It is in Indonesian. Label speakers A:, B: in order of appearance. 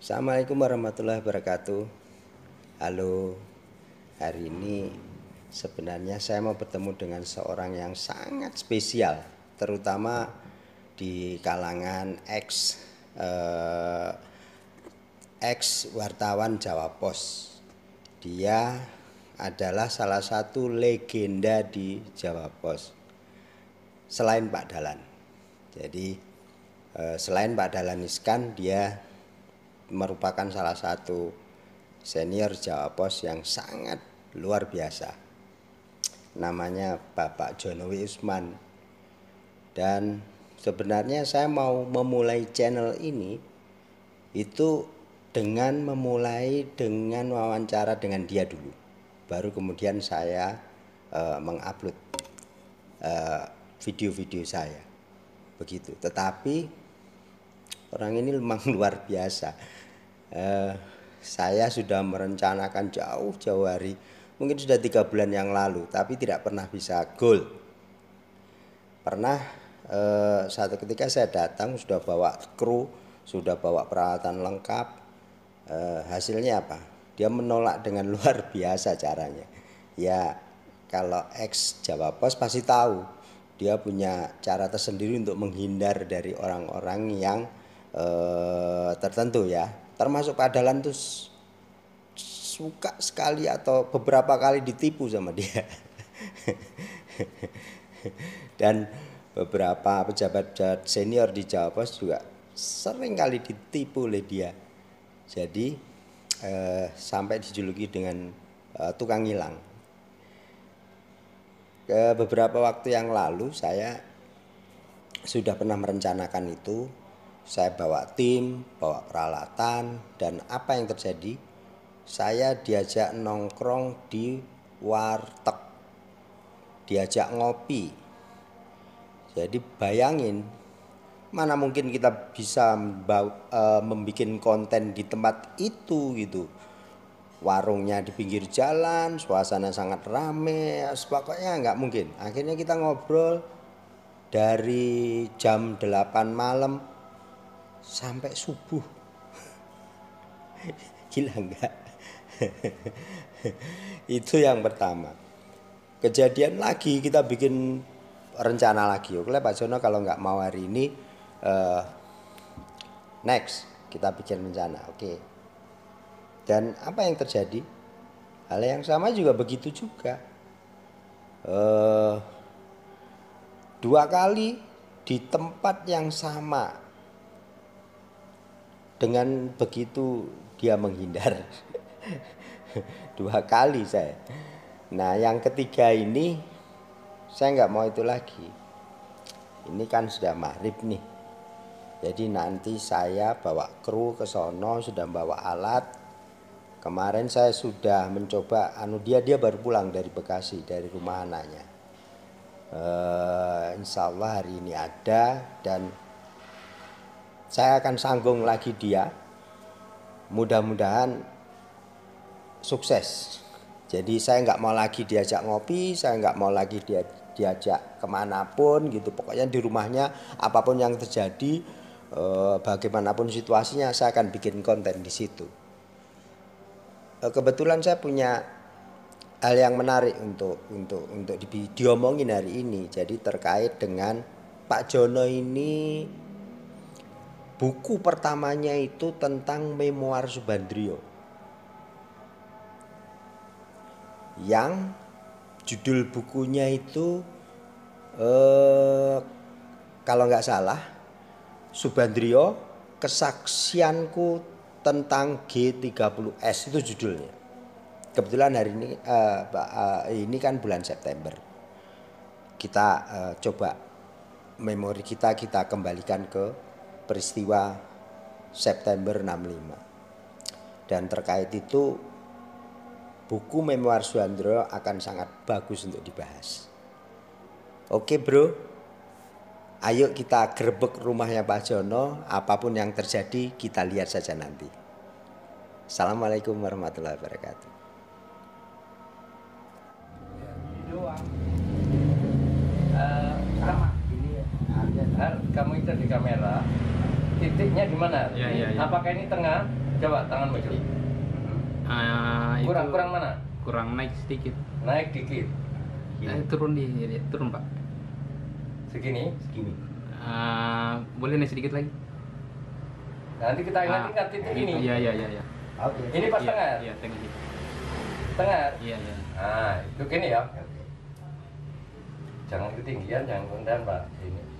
A: Assalamualaikum warahmatullahi wabarakatuh. Halo, hari ini sebenarnya saya mau bertemu dengan seorang yang sangat spesial, terutama di kalangan ex eh, ex wartawan Jawa Pos. Dia adalah salah satu legenda di Jawa Pos. Selain Pak Dalan. Jadi eh, selain Pak Dalan Iskan, dia merupakan salah satu senior Jawa Pos yang sangat luar biasa. Namanya Bapak Jonowi Usman. Dan sebenarnya saya mau memulai channel ini itu dengan memulai dengan wawancara dengan dia dulu. Baru kemudian saya uh, mengupload video eh, video-video saya. Begitu. Tetapi orang ini memang luar biasa eh, saya sudah merencanakan jauh-jauh hari mungkin sudah tiga bulan yang lalu tapi tidak pernah bisa gol. pernah eh, satu ketika saya datang sudah bawa kru sudah bawa peralatan lengkap eh, hasilnya apa dia menolak dengan luar biasa caranya ya kalau ex Jawa Pos pasti tahu dia punya cara tersendiri untuk menghindar dari orang-orang yang eh, tertentu ya termasuk Pak Dalan tuh suka sekali atau beberapa kali ditipu sama dia dan beberapa pejabat-pejabat senior di Jawa Pos juga sering kali ditipu oleh dia jadi eh, sampai dijuluki dengan eh, tukang hilang ke beberapa waktu yang lalu saya sudah pernah merencanakan itu saya bawa tim, bawa peralatan, dan apa yang terjadi? Saya diajak nongkrong di warteg, diajak ngopi. Jadi bayangin, mana mungkin kita bisa membuat eh, konten di tempat itu gitu warungnya di pinggir jalan, suasana sangat rame, pokoknya nggak mungkin. Akhirnya kita ngobrol dari jam 8 malam sampai subuh gila enggak itu yang pertama kejadian lagi kita bikin rencana lagi oke Pak Jono kalau nggak mau hari ini uh, next kita bikin rencana oke dan apa yang terjadi hal yang sama juga begitu juga uh, dua kali di tempat yang sama dengan begitu dia menghindar dua kali saya nah yang ketiga ini saya nggak mau itu lagi ini kan sudah maghrib nih jadi nanti saya bawa kru ke sono sudah bawa alat kemarin saya sudah mencoba anu dia dia baru pulang dari Bekasi dari rumah anaknya uh, insya hari ini ada dan saya akan sanggung lagi dia. Mudah-mudahan sukses. Jadi saya nggak mau lagi diajak ngopi, saya nggak mau lagi dia diajak kemanapun gitu. Pokoknya di rumahnya apapun yang terjadi, eh, bagaimanapun situasinya, saya akan bikin konten di situ. Eh, kebetulan saya punya hal yang menarik untuk untuk untuk di, diomongin hari ini. Jadi terkait dengan Pak Jono ini buku pertamanya itu tentang memoir Subandrio yang judul bukunya itu eh, kalau nggak salah Subandrio kesaksianku tentang G30S itu judulnya kebetulan hari ini eh, eh, ini kan bulan September kita eh, coba memori kita kita kembalikan ke peristiwa September 65. Dan terkait itu buku memoir Suandro akan sangat bagus untuk dibahas. Oke bro, ayo kita gerbek rumahnya Pak Jono, apapun yang terjadi kita lihat saja nanti. Assalamualaikum warahmatullahi wabarakatuh. Eh, kamu itu di kamera, titiknya di mana? Ya, ya, ya. Apakah ini tengah? Coba tangan maju. Hmm. Ah, uh, kurang itu, kurang mana? Kurang naik sedikit. Naik dikit. Ya, turun di turun pak. Segini? Segini. Uh, boleh naik sedikit lagi? Nanti kita ingat-ingat ah, titik ini. Iya iya iya. Ya. Oke. Okay. Ini pas ya, tengah. Iya tengah. Tengah. Iya iya. Nah itu gini ya. Jangan ketinggian, jangan rendah pak. Ini.